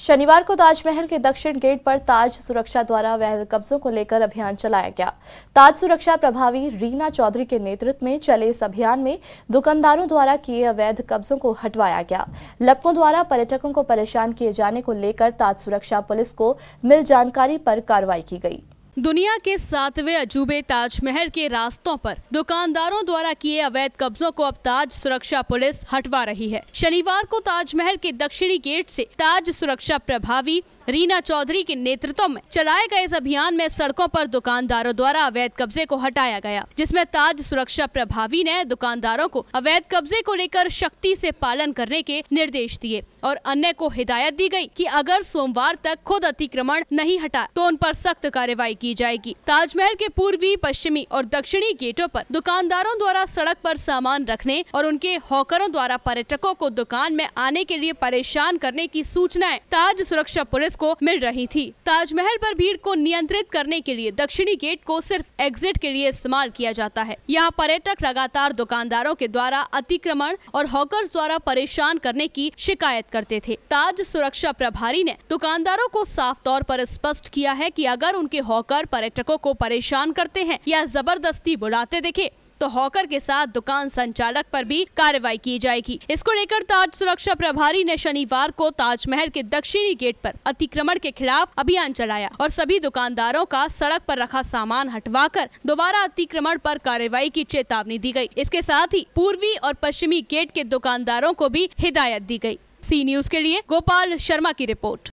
शनिवार को ताजमहल के दक्षिण गेट पर ताज सुरक्षा द्वारा वैध कब्जों को लेकर अभियान चलाया गया ताज सुरक्षा प्रभावी रीना चौधरी के नेतृत्व में चले इस अभियान में दुकानदारों द्वारा किए अवैध कब्जों को हटवाया गया लपकों द्वारा पर्यटकों को परेशान किए जाने को लेकर ताज सुरक्षा पुलिस को मिल जानकारी पर कार्रवाई की गई दुनिया के सातवें अजूबे ताजमहल के रास्तों पर दुकानदारों द्वारा किए अवैध कब्जों को अब ताज सुरक्षा पुलिस हटवा रही है शनिवार को ताजमहल के दक्षिणी गेट से ताज सुरक्षा प्रभावी रीना चौधरी के नेतृत्व में चलाए गए इस अभियान में सड़कों पर दुकानदारों द्वारा अवैध कब्जे को हटाया गया जिसमे ताज सुरक्षा प्रभावी ने दुकानदारों को अवैध कब्जे को लेकर सख्ती ऐसी पालन करने के निर्देश दिए और अन्य को हिदायत दी गयी की अगर सोमवार तक खुद अतिक्रमण नहीं हटा तो उन पर सख्त कार्रवाई की जाएगी ताजमहल के पूर्वी पश्चिमी और दक्षिणी गेटों पर दुकानदारों द्वारा सड़क पर सामान रखने और उनके हॉकरों द्वारा पर्यटकों को दुकान में आने के लिए परेशान करने की सूचनाएं ताज सुरक्षा पुलिस को मिल रही थी ताजमहल पर भीड़ को नियंत्रित करने के लिए दक्षिणी गेट को सिर्फ एग्जिट के लिए इस्तेमाल किया जाता है यहाँ पर्यटक लगातार दुकानदारों के द्वारा अतिक्रमण और हॉकर द्वारा परेशान करने की शिकायत करते थे ताज सुरक्षा प्रभारी ने दुकानदारों को साफ तौर पर स्पष्ट किया है कि अगर उनके हॉकर कर पर्यटकों को परेशान करते हैं या जबरदस्ती बुलाते देखे तो हॉकर के साथ दुकान संचालक पर भी कार्रवाई की जाएगी इसको लेकर ताज सुरक्षा प्रभारी ने शनिवार को ताजमहल के दक्षिणी गेट पर अतिक्रमण के खिलाफ अभियान चलाया और सभी दुकानदारों का सड़क पर रखा सामान हटवाकर दोबारा अतिक्रमण पर कार्रवाई की चेतावनी दी गई। इसके साथ ही पूर्वी और पश्चिमी गेट के दुकानदारों को भी हिदायत दी गयी सी न्यूज के लिए गोपाल शर्मा की रिपोर्ट